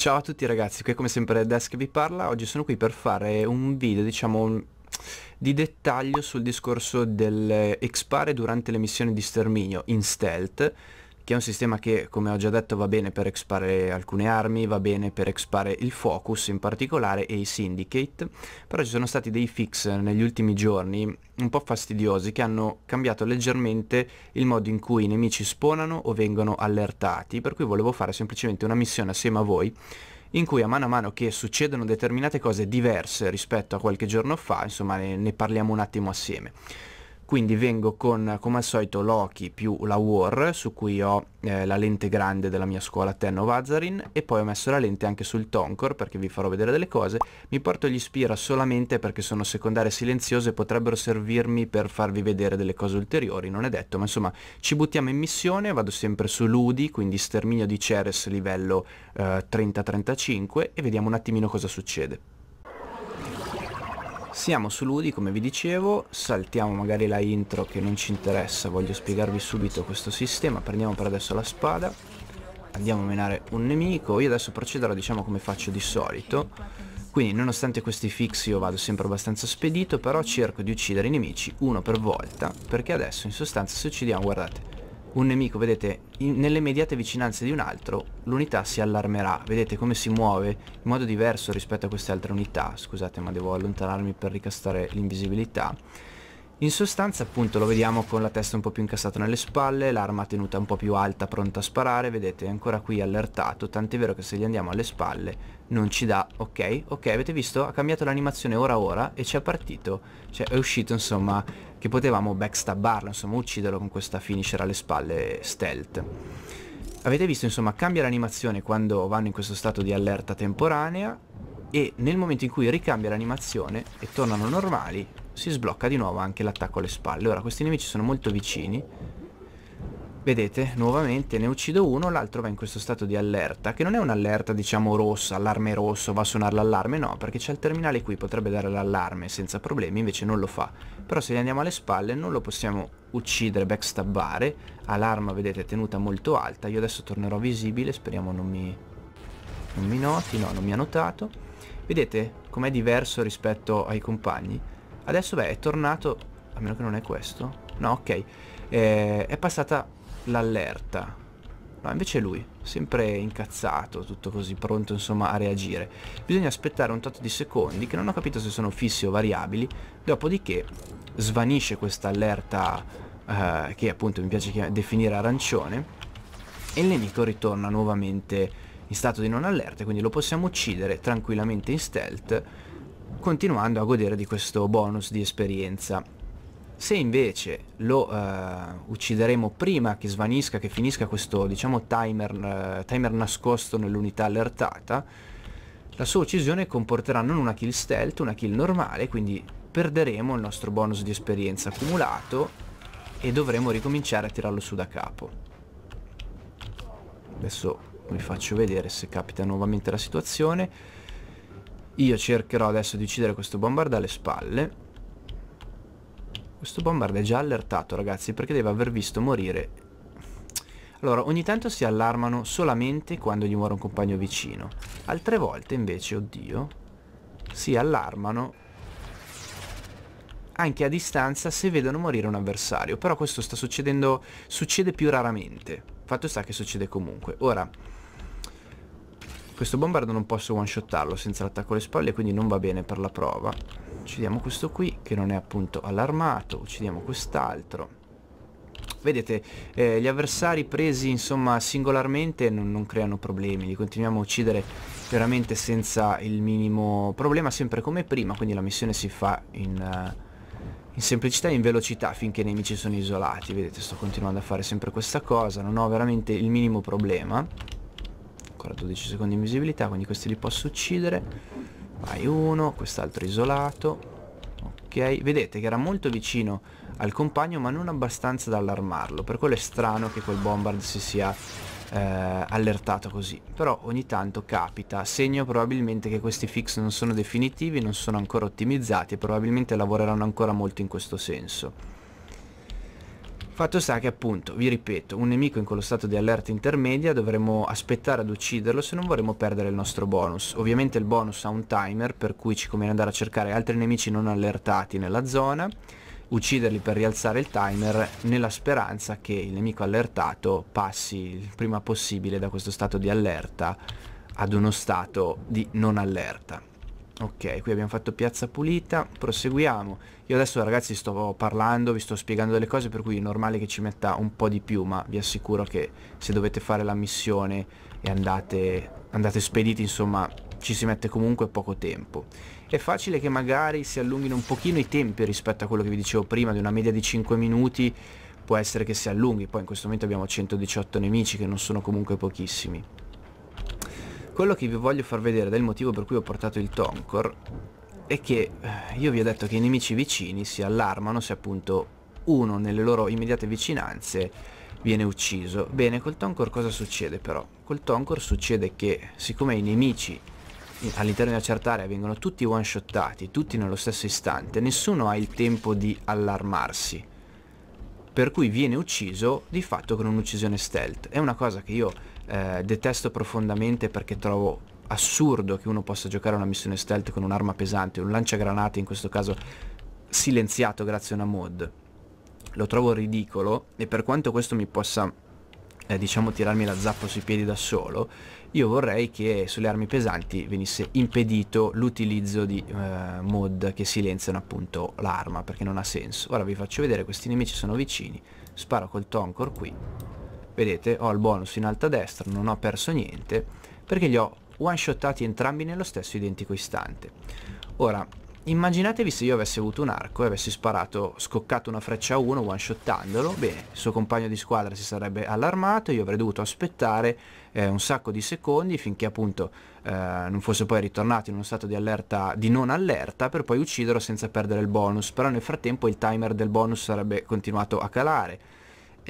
Ciao a tutti ragazzi, qui come sempre Desk vi parla, oggi sono qui per fare un video diciamo di dettaglio sul discorso del eh, expare durante le missioni di sterminio in stealth che è un sistema che come ho già detto va bene per expare alcune armi, va bene per expare il focus in particolare e i syndicate, però ci sono stati dei fix negli ultimi giorni un po' fastidiosi che hanno cambiato leggermente il modo in cui i nemici spawnano o vengono allertati, per cui volevo fare semplicemente una missione assieme a voi in cui a mano a mano che succedono determinate cose diverse rispetto a qualche giorno fa, insomma ne, ne parliamo un attimo assieme quindi vengo con come al solito Loki più la War su cui ho eh, la lente grande della mia scuola Tenno Vazarin e poi ho messo la lente anche sul Tonkor perché vi farò vedere delle cose mi porto gli Spira solamente perché sono secondarie silenziose potrebbero servirmi per farvi vedere delle cose ulteriori non è detto ma insomma ci buttiamo in missione vado sempre su Ludi quindi sterminio di Ceres livello eh, 30-35 e vediamo un attimino cosa succede siamo su Ludi, come vi dicevo, saltiamo magari la intro che non ci interessa, voglio spiegarvi subito questo sistema, prendiamo per adesso la spada, andiamo a menare un nemico, io adesso procederò diciamo come faccio di solito, quindi nonostante questi fix io vado sempre abbastanza spedito, però cerco di uccidere i nemici uno per volta, perché adesso in sostanza se uccidiamo, guardate, un nemico, vedete, in, nelle immediate vicinanze di un altro l'unità si allarmerà, vedete come si muove in modo diverso rispetto a queste altre unità, scusate ma devo allontanarmi per ricastare l'invisibilità. In sostanza appunto lo vediamo con la testa un po' più incassata nelle spalle, l'arma tenuta un po' più alta pronta a sparare, vedete è ancora qui allertato, tant'è vero che se gli andiamo alle spalle non ci dà, ok, ok avete visto? Ha cambiato l'animazione ora ora e ci è partito, cioè è uscito insomma che potevamo backstabbarlo, insomma ucciderlo con questa finisher alle spalle stealth. Avete visto insomma cambia l'animazione quando vanno in questo stato di allerta temporanea e nel momento in cui ricambia l'animazione e tornano normali si sblocca di nuovo anche l'attacco alle spalle. Ora questi nemici sono molto vicini Vedete, nuovamente ne uccido uno, l'altro va in questo stato di allerta, che non è un'allerta diciamo rossa, allarme rosso, va a suonare l'allarme, no, perché c'è il terminale qui, potrebbe dare l'allarme senza problemi, invece non lo fa. Però se gli andiamo alle spalle non lo possiamo uccidere, backstabbare, all'arma vedete è tenuta molto alta, io adesso tornerò visibile, speriamo non mi, non mi noti, no, non mi ha notato. Vedete com'è diverso rispetto ai compagni? Adesso beh, è tornato, a meno che non è questo, no ok, eh, è passata l'allerta. No, invece è lui, sempre incazzato, tutto così pronto insomma a reagire. Bisogna aspettare un tot di secondi, che non ho capito se sono fissi o variabili, dopodiché svanisce questa allerta eh, che appunto mi piace definire arancione e il nemico ritorna nuovamente in stato di non allerta, quindi lo possiamo uccidere tranquillamente in stealth continuando a godere di questo bonus di esperienza se invece lo eh, uccideremo prima che svanisca, che finisca questo diciamo, timer, eh, timer nascosto nell'unità allertata, la sua uccisione comporterà non una kill stealth, una kill normale, quindi perderemo il nostro bonus di esperienza accumulato e dovremo ricominciare a tirarlo su da capo. Adesso vi faccio vedere se capita nuovamente la situazione. Io cercherò adesso di uccidere questo bombarda alle spalle questo bombard è già allertato ragazzi perché deve aver visto morire. Allora ogni tanto si allarmano solamente quando gli muore un compagno vicino. Altre volte invece, oddio, si allarmano anche a distanza se vedono morire un avversario. Però questo sta succedendo, succede più raramente. Fatto sta che succede comunque. Ora, questo bombardo non posso one shotarlo senza l'attacco alle spalle, quindi non va bene per la prova. Uccidiamo questo qui, che non è appunto allarmato. Uccidiamo quest'altro. Vedete, eh, gli avversari presi insomma singolarmente non, non, creano problemi, li continuiamo a uccidere veramente senza il minimo problema, sempre come prima, quindi la missione si fa in, uh, in semplicità e in velocità finché i nemici sono isolati, vedete sto continuando a fare sempre questa cosa, non ho veramente il minimo problema ancora 12 secondi di invisibilità quindi questi li posso uccidere vai uno quest'altro isolato ok vedete che era molto vicino al compagno ma non abbastanza da allarmarlo per quello è strano che quel bombard si sia eh, allertato così però ogni tanto capita segno probabilmente che questi fix non sono definitivi non sono ancora ottimizzati e probabilmente lavoreranno ancora molto in questo senso Fatto sta che appunto, vi ripeto, un nemico in quello stato di allerta intermedia dovremo aspettare ad ucciderlo se non vorremmo perdere il nostro bonus. Ovviamente il bonus ha un timer per cui ci conviene andare a cercare altri nemici non allertati nella zona, ucciderli per rialzare il timer nella speranza che il nemico allertato passi il prima possibile da questo stato di allerta ad uno stato di non allerta. Ok, qui abbiamo fatto piazza pulita, proseguiamo. Io adesso ragazzi sto parlando, vi sto spiegando delle cose per cui è normale che ci metta un po' di più, ma vi assicuro che se dovete fare la missione e andate, andate spediti, insomma, ci si mette comunque poco tempo. È facile che magari si allunghino un pochino i tempi rispetto a quello che vi dicevo prima, di una media di 5 minuti, può essere che si allunghi, poi in questo momento abbiamo 118 nemici che non sono comunque pochissimi. Quello che vi voglio far vedere del motivo per cui ho portato il Tonkor è che eh, io vi ho detto che i nemici vicini si allarmano se appunto uno nelle loro immediate vicinanze viene ucciso. Bene, col Tonkor cosa succede però? Col Tonkor succede che siccome i nemici all'interno di una certa area vengono tutti one-shottati, tutti nello stesso istante, nessuno ha il tempo di allarmarsi. Per cui viene ucciso di fatto con un'uccisione stealth. È una cosa che io eh, detesto profondamente perché trovo assurdo che uno possa giocare una missione stealth con un'arma pesante, un lanciagranate in questo caso silenziato grazie a una mod. Lo trovo ridicolo e per quanto questo mi possa eh, diciamo tirarmi la zappa sui piedi da solo, io vorrei che sulle armi pesanti venisse impedito l'utilizzo di eh, mod che silenziano appunto l'arma perché non ha senso. Ora vi faccio vedere, questi nemici sono vicini, sparo col Tonkor qui Vedete, ho il bonus in alto a destra, non ho perso niente, perché li ho one-shottati entrambi nello stesso identico istante. Ora, immaginatevi se io avessi avuto un arco e avessi sparato, scoccato una freccia a uno, one-shottandolo, bene, il suo compagno di squadra si sarebbe allarmato, io avrei dovuto aspettare eh, un sacco di secondi finché appunto eh, non fosse poi ritornato in uno stato di allerta, di non allerta, per poi ucciderlo senza perdere il bonus, però nel frattempo il timer del bonus sarebbe continuato a calare,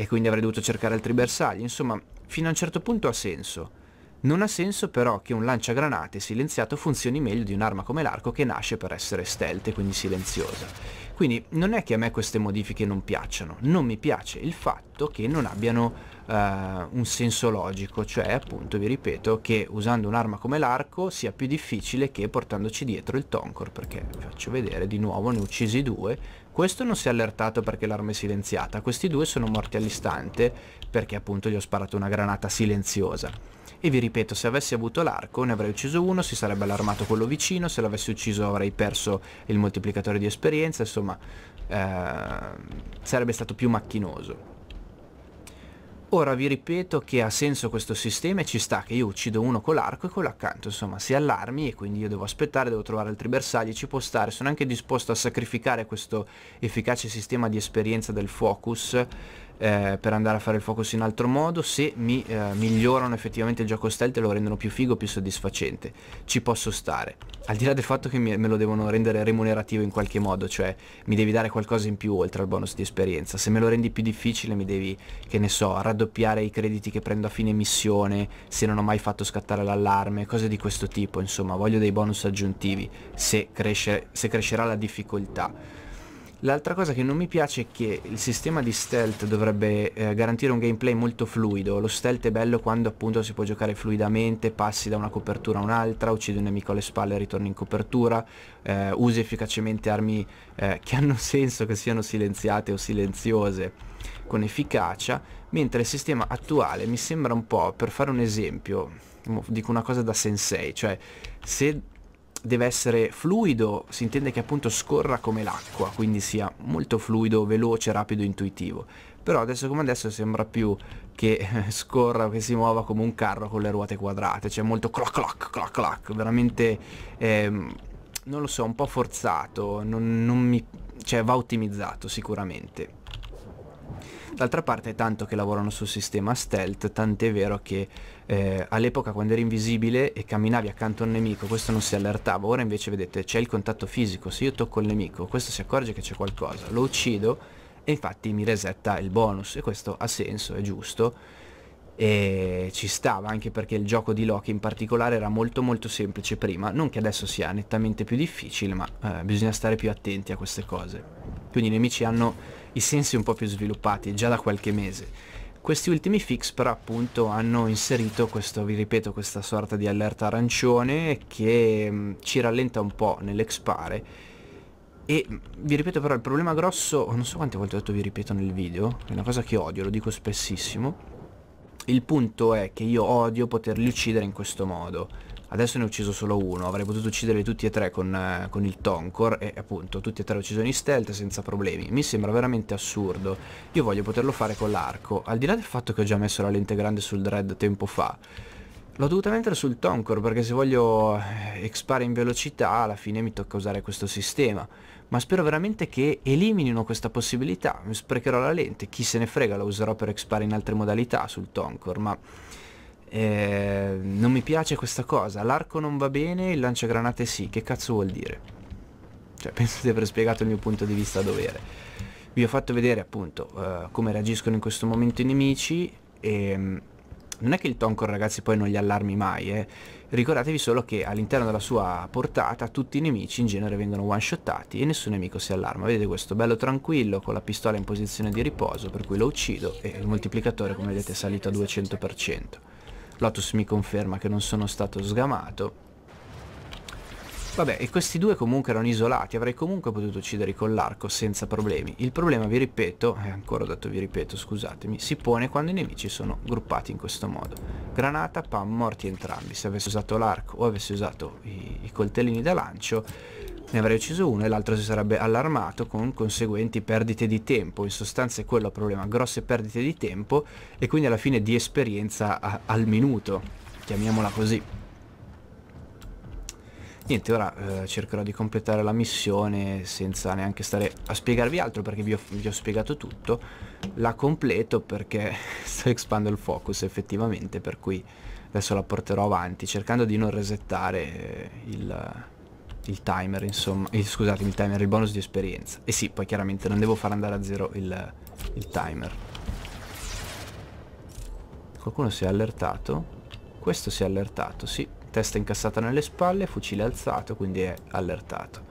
e quindi avrei dovuto cercare altri bersagli, insomma, fino a un certo punto ha senso. Non ha senso però che un lanciagranate silenziato funzioni meglio di un'arma come l'arco che nasce per essere stealth e quindi silenziosa. Quindi non è che a me queste modifiche non piacciono, non mi piace il fatto che non abbiano uh, un senso logico, cioè appunto vi ripeto che usando un'arma come l'arco sia più difficile che portandoci dietro il Tonkor, perché vi faccio vedere di nuovo ne uccisi due, questo non si è allertato perché l'arma è silenziata. Questi due sono morti all'istante perché appunto gli ho sparato una granata silenziosa. E vi ripeto, se avessi avuto l'arco ne avrei ucciso uno, si sarebbe allarmato quello vicino, se l'avessi ucciso avrei perso il moltiplicatore di esperienza, insomma eh, sarebbe stato più macchinoso. Ora vi ripeto che ha senso questo sistema e ci sta che io uccido uno con l'arco e quello accanto, insomma, si allarmi e quindi io devo aspettare, devo trovare altri bersagli, ci può stare, sono anche disposto a sacrificare questo efficace sistema di esperienza del focus eh, per andare a fare il focus in altro modo, se mi eh, migliorano effettivamente il gioco stealth e lo rendono più figo, più soddisfacente, ci posso stare. Al di là del fatto che mi, me lo devono rendere remunerativo in qualche modo, cioè mi devi dare qualcosa in più oltre al bonus di esperienza, se me lo rendi più difficile mi devi, che ne so, raddoppiare i crediti che prendo a fine missione, se non ho mai fatto scattare l'allarme, cose di questo tipo, insomma voglio dei bonus aggiuntivi se, cresce, se crescerà la difficoltà. L'altra cosa che non mi piace è che il sistema di stealth dovrebbe eh, garantire un gameplay molto fluido, lo stealth è bello quando appunto si può giocare fluidamente, passi da una copertura a un'altra, uccidi un nemico alle spalle e ritorni in copertura, eh, usi efficacemente armi eh, che hanno senso, che siano silenziate o silenziose con efficacia, mentre il sistema attuale mi sembra un po', per fare un esempio, dico una cosa da sensei, cioè se deve essere fluido, si intende che appunto scorra come l'acqua, quindi sia molto fluido, veloce, rapido, intuitivo. Però adesso come adesso sembra più che scorra, che si muova come un carro con le ruote quadrate, cioè molto clac clac clac clac, veramente ehm, non lo so, un po' forzato, non, non mi, cioè va ottimizzato sicuramente. D'altra parte è tanto che lavorano sul sistema stealth, tant'è vero che eh, all'epoca quando eri invisibile e camminavi accanto a un nemico questo non si allertava, ora invece vedete c'è il contatto fisico, se io tocco il nemico questo si accorge che c'è qualcosa, lo uccido e infatti mi resetta il bonus e questo ha senso, è giusto e ci stava anche perché il gioco di Loki in particolare era molto molto semplice prima, non che adesso sia nettamente più difficile, ma eh, bisogna stare più attenti a queste cose. Quindi i nemici hanno i sensi un po' più sviluppati già da qualche mese. Questi ultimi fix però appunto hanno inserito questo, vi ripeto, questa sorta di allerta arancione che mh, mm, ci rallenta un po' nell'expare e mm, vi ripeto però il problema grosso, non so quante volte ho detto vi ripeto nel video, è una cosa che odio, lo dico spessissimo, il punto è che io odio poterli uccidere in questo modo Adesso ne ho ucciso solo uno, avrei potuto ucciderli tutti e tre con, eh, con il Tonkor e appunto tutti e tre ucciso in stealth senza problemi. Mi sembra veramente assurdo. Io voglio poterlo fare con l'arco, al di là del fatto che ho già messo la lente grande sul Dread tempo fa. L'ho dovuta mettere sul Tonkor perché se voglio eh, expare in velocità alla fine mi tocca usare questo sistema. Ma spero veramente che eliminino questa possibilità. Mi sprecherò la lente, chi se ne frega la userò per expare in altre modalità sul Tonkor, ma... Eh, non mi piace questa cosa, l'arco non va bene, il lanciagranate sì, che cazzo vuol dire? Cioè, penso di aver spiegato il mio punto di vista a dovere. Vi ho fatto vedere appunto eh, come reagiscono in questo momento i nemici e ehm, non è che il Tonkor ragazzi poi non gli allarmi mai, eh. ricordatevi solo che all'interno della sua portata tutti i nemici in genere vengono one shottati e nessun nemico si allarma, vedete questo bello tranquillo con la pistola in posizione di riposo per cui lo uccido e il moltiplicatore come vedete è salito a 200%. Lotus mi conferma che non sono stato sgamato. Vabbè, e questi due comunque erano isolati, avrei comunque potuto ucciderli con l'arco senza problemi. Il problema, vi ripeto, è eh, ancora dato vi ripeto, scusatemi, si pone quando i nemici sono gruppati in questo modo. Granata, pam, morti entrambi. Se avessi usato l'arco o avessi usato i, i coltellini da lancio, ne avrei ucciso uno e l'altro si sarebbe allarmato con conseguenti perdite di tempo, in sostanza è quello il problema, grosse perdite di tempo e quindi alla fine di esperienza a, al minuto, chiamiamola così. Niente, ora eh, cercherò di completare la missione senza neanche stare a spiegarvi altro perché vi ho, vi ho spiegato tutto. La completo perché sto expando il focus effettivamente, per cui adesso la porterò avanti cercando di non resettare eh, il il timer, insomma. Eh, scusate, il timer, il bonus di esperienza. E eh sì, poi chiaramente non devo far andare a zero il, il timer. Qualcuno si è allertato. Questo si è allertato, sì. Testa incassata nelle spalle, fucile alzato, quindi è allertato.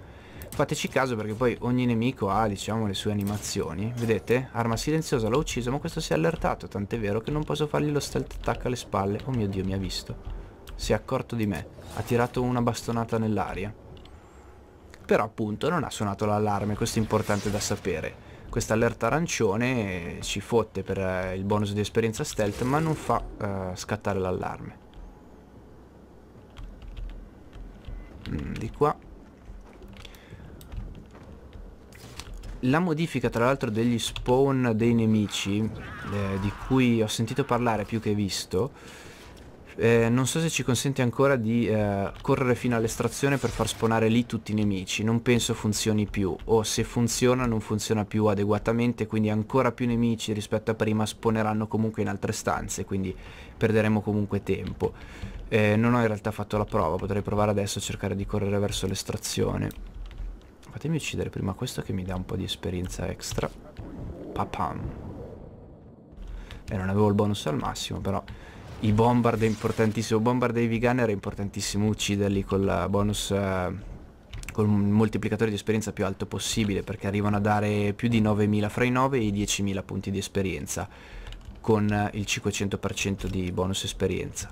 Fateci caso perché poi ogni nemico ha, diciamo, le sue animazioni. Vedete? Arma silenziosa, l'ho ucciso, ma questo si è allertato. Tant'è vero che non posso fargli lo stealth attack alle spalle. Oh mio Dio, mi ha visto. Si è accorto di me. Ha tirato una bastonata nell'aria però appunto non ha suonato l'allarme, questo è importante da sapere. Questa allerta arancione ci fotte per eh, il bonus di esperienza stealth ma non fa uh, scattare l'allarme. Mm, di qua La modifica tra l'altro degli spawn dei nemici, eh, di cui ho sentito parlare più che visto, eh, non so se ci consente ancora di eh, correre fino all'estrazione per far spawnare lì tutti i nemici, non penso funzioni più, o se funziona non funziona più adeguatamente, quindi ancora più nemici rispetto a prima spawneranno comunque in altre stanze, quindi perderemo comunque tempo. Eh, non ho in realtà fatto la prova, potrei provare adesso a cercare di correre verso l'estrazione. Fatemi uccidere prima questo che mi dà un po' di esperienza extra. Papam. E eh, non avevo il bonus al massimo, però i bombard è importantissimo, bombard i vegan era importantissimo ucciderli con il bonus uh, eh, con il moltiplicatore di esperienza più alto possibile perché arrivano a dare più di 9.000 fra i 9 e i 10.000 punti di esperienza con eh, il 500% di bonus esperienza.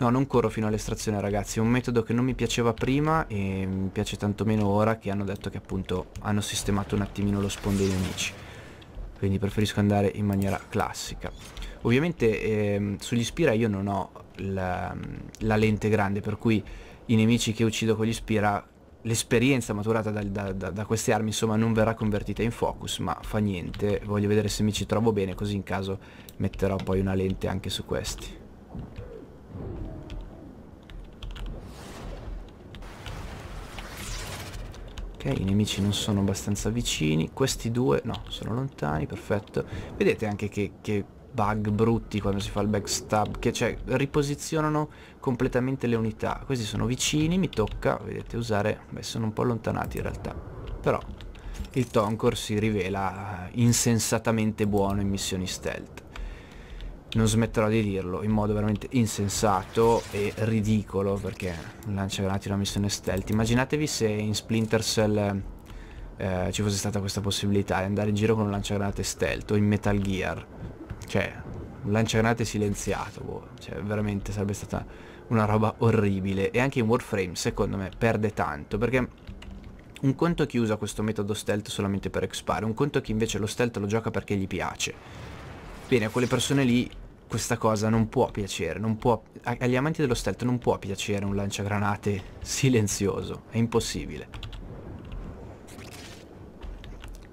No, non corro fino all'estrazione ragazzi, è un metodo che non mi piaceva prima e mi piace tantomeno ora che hanno detto che appunto hanno sistemato un attimino lo spawn dei nemici quindi preferisco andare in maniera classica ovviamente ehm, sugli spira io non ho la, la, lente grande per cui i nemici che uccido con gli spira l'esperienza maturata da, da, da, da, queste armi insomma non verrà convertita in focus ma fa niente voglio vedere se mi ci trovo bene così in caso metterò poi una lente anche su questi Ok, i nemici non sono abbastanza vicini. Questi due, no, sono lontani, perfetto. Vedete anche che, che bug brutti quando si fa il backstab, che cioè riposizionano completamente le unità. Questi sono vicini, mi tocca, vedete, usare... Beh, sono un po' allontanati in realtà. Però il Tonkor si rivela insensatamente buono in missioni stealth non smetterò di dirlo in modo veramente insensato e ridicolo perché lancia granati una missione stealth immaginatevi se in Splinter Cell eh, ci fosse stata questa possibilità di andare in giro con un lanciagranate stealth o in Metal Gear cioè un lanciagranate silenziato boh. cioè veramente sarebbe stata una roba orribile e anche in Warframe secondo me perde tanto perché un conto chi usa questo metodo stealth solamente per expare un conto chi invece lo stealth lo gioca perché gli piace Bene, a quelle persone lì questa cosa non può piacere, non può, agli amanti dello stealth non può piacere un lanciagranate silenzioso, è impossibile.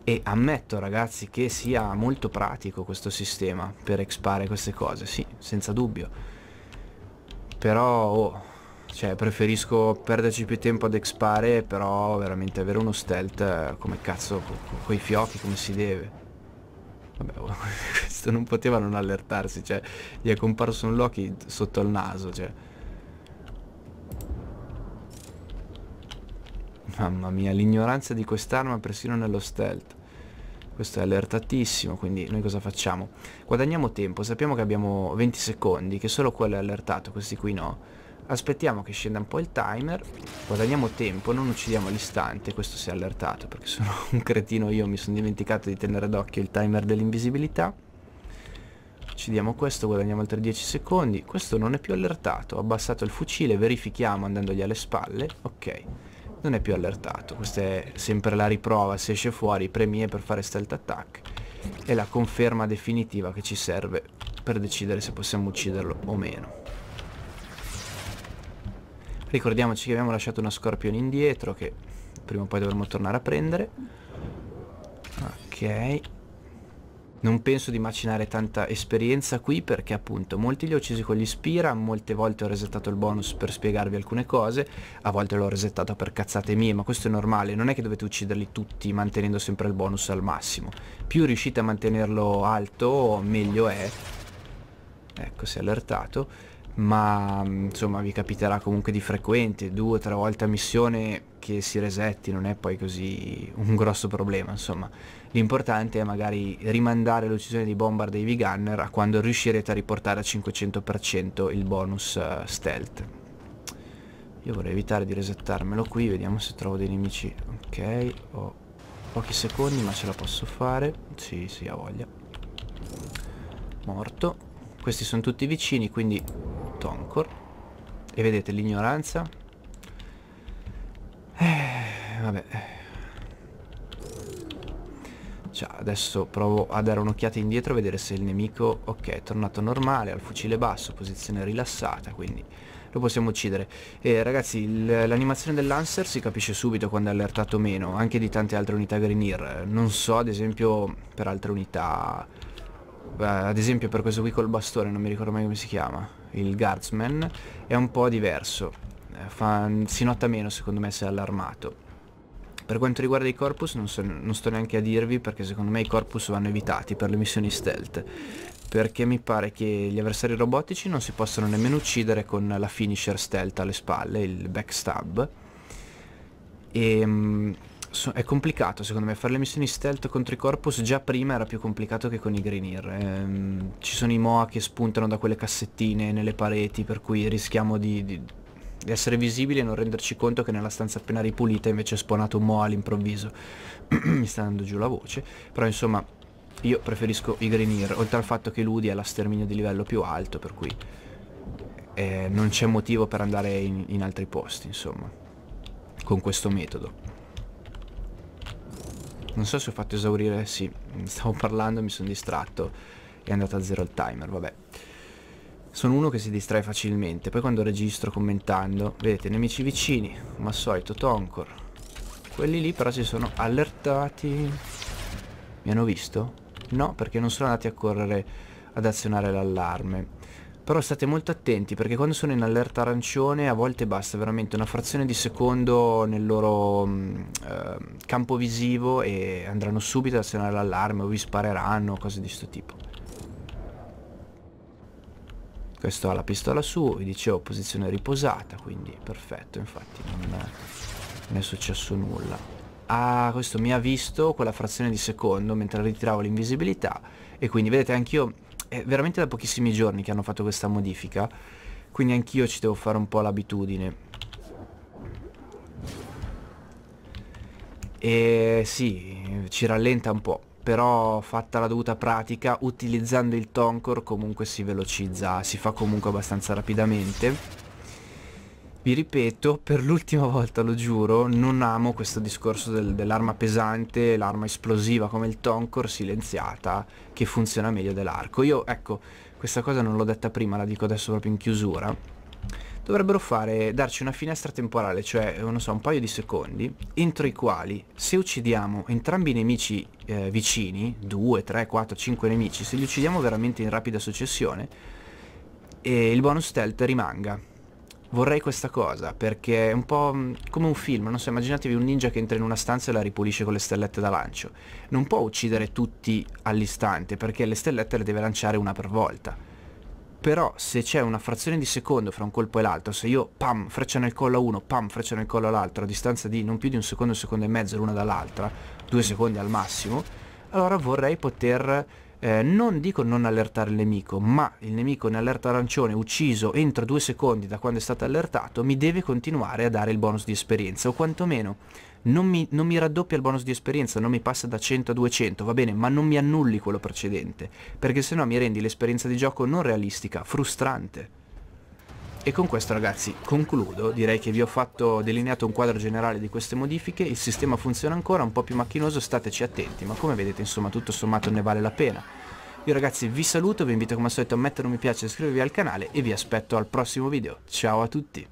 E ammetto ragazzi che sia molto pratico questo sistema per expare queste cose, sì, senza dubbio. Però, oh, cioè preferisco perderci più tempo ad expare, però veramente avere uno stealth eh, come cazzo, co coi fiocchi come si deve. Vabbè, questo non poteva non allertarsi, cioè, gli è comparso un Loki sotto il naso, cioè. Mamma mia, l'ignoranza di quest'arma persino nello stealth. Questo è allertatissimo, quindi noi cosa facciamo? Guadagniamo tempo, sappiamo che abbiamo 20 secondi, che solo quello è allertato, questi qui no. Aspettiamo che scenda un po' il timer, guadagniamo tempo, non uccidiamo all'istante, questo si è allertato perché sono un cretino io, mi sono dimenticato di tenere d'occhio il timer dell'invisibilità. Uccidiamo questo, guadagniamo altri 10 secondi, questo non è più allertato, ho abbassato il fucile, verifichiamo andandogli alle spalle, ok, non è più allertato, questa è sempre la riprova, se esce fuori premie per fare stealth attack e la conferma definitiva che ci serve per decidere se possiamo ucciderlo o meno. Ricordiamoci che abbiamo lasciato una scorpione indietro che prima o poi dovremo tornare a prendere. Ok. Non penso di macinare tanta esperienza qui perché appunto molti li ho uccisi con gli spira, molte volte ho resettato il bonus per spiegarvi alcune cose, a volte l'ho resettato per cazzate mie, ma questo è normale, non è che dovete ucciderli tutti mantenendo sempre il bonus al massimo. Più riuscite a mantenerlo alto, meglio è. Ecco, si è allertato ma insomma vi capiterà comunque di frequente, due o tre volte a missione che si resetti non è poi così un grosso problema, insomma. L'importante è magari rimandare l'uccisione di Bombard dei V-Gunner a quando riuscirete a riportare a 500% il bonus uh, stealth. Io vorrei evitare di resettarmelo qui, vediamo se trovo dei nemici. Ok, ho pochi secondi ma ce la posso fare. Sì, sì, ha voglia. Morto. Questi sono tutti vicini, quindi Tonkor e vedete l'ignoranza eh, vabbè cioè, adesso provo a dare un'occhiata indietro a vedere se il nemico ok è tornato normale al fucile basso posizione rilassata quindi lo possiamo uccidere eh, ragazzi l'animazione del lancer si capisce subito quando è allertato meno anche di tante altre unità Greenir non so ad esempio per altre unità ad esempio per questo qui col bastone non mi ricordo mai come si chiama il guardsman è un po' diverso, eh, Fa, si nota meno secondo me se è allarmato. Per quanto riguarda i corpus non, so, non, sto neanche a dirvi perché secondo me i corpus vanno evitati per le missioni stealth perché mi pare che gli avversari robotici non si possano nemmeno uccidere con la finisher stealth alle spalle, il backstab e ehm, so, è complicato secondo me fare le missioni stealth contro i corpus già prima era più complicato che con i Greenir ehm, ci sono i Moa che spuntano da quelle cassettine nelle pareti per cui rischiamo di, di, di essere visibili e non renderci conto che nella stanza appena ripulita invece è spawnato un Moa all'improvviso mi sta andando giù la voce però insomma io preferisco i Greenir oltre al fatto che l'Udi è la sterminio di livello più alto per cui eh, non c'è motivo per andare in, in altri posti insomma con questo metodo non so se ho fatto esaurire, sì, stavo parlando, mi sono distratto, è andato a zero il timer, vabbè. Sono uno che si distrae facilmente, poi quando registro commentando, vedete, nemici vicini, ma solito, Tonkor. Quelli lì però si sono allertati. Mi hanno visto? No, perché non sono andati a correre ad azionare l'allarme. Però state molto attenti perché quando sono in allerta arancione a volte basta veramente una frazione di secondo nel loro mh, mm, eh, campo visivo e andranno subito a azionare l'allarme o vi spareranno, o cose di questo tipo. Questo ha la pistola su, vi dicevo posizione riposata, quindi perfetto, infatti non, non è successo nulla. Ah, questo mi ha visto quella frazione di secondo mentre ritiravo l'invisibilità e quindi vedete anch'io è veramente da pochissimi giorni che hanno fatto questa modifica, quindi anch'io ci devo fare un po' l'abitudine. E sì, ci rallenta un po', però fatta la dovuta pratica, utilizzando il Tonkor comunque si velocizza, si fa comunque abbastanza rapidamente vi ripeto, per l'ultima volta lo giuro, non amo questo discorso del, dell'arma pesante, l'arma esplosiva come il Tonkor silenziata che funziona meglio dell'arco. Io, ecco, questa cosa non l'ho detta prima, la dico adesso proprio in chiusura. Dovrebbero fare, darci una finestra temporale, cioè, eh, non so, un paio di secondi, entro i quali, se uccidiamo entrambi i nemici eh, vicini, 2, 3, 4, 5 nemici, se li uccidiamo veramente in rapida successione, e eh, il bonus stealth rimanga vorrei questa cosa perché è un po' mm, come un film, non so, immaginatevi un ninja che entra in una stanza e la ripulisce con le stellette da lancio. Non può uccidere tutti all'istante perché le stellette le deve lanciare una per volta. Però se c'è una frazione di secondo fra un colpo e l'altro, se io pam, freccia nel collo a uno, pam, freccia nel collo all'altro, a distanza di non più di un secondo, un secondo e mezzo l'una dall'altra, due secondi al massimo, allora vorrei poter eh, non dico non allertare il nemico, ma il nemico in allerta arancione ucciso entro due secondi da quando è stato allertato mi deve continuare a dare il bonus di esperienza o quantomeno non mi, non mi, raddoppia il bonus di esperienza, non mi passa da 100 a 200, va bene, ma non mi annulli quello precedente, perché sennò mi rendi l'esperienza di gioco non realistica, frustrante. E con questo ragazzi concludo, direi che vi ho fatto delineato un quadro generale di queste modifiche, il sistema funziona ancora, un po' più macchinoso, stateci attenti, ma come vedete insomma tutto sommato ne vale la pena. Io ragazzi vi saluto, vi invito come al solito a mettere un mi piace, iscrivervi al canale e vi aspetto al prossimo video. Ciao a tutti!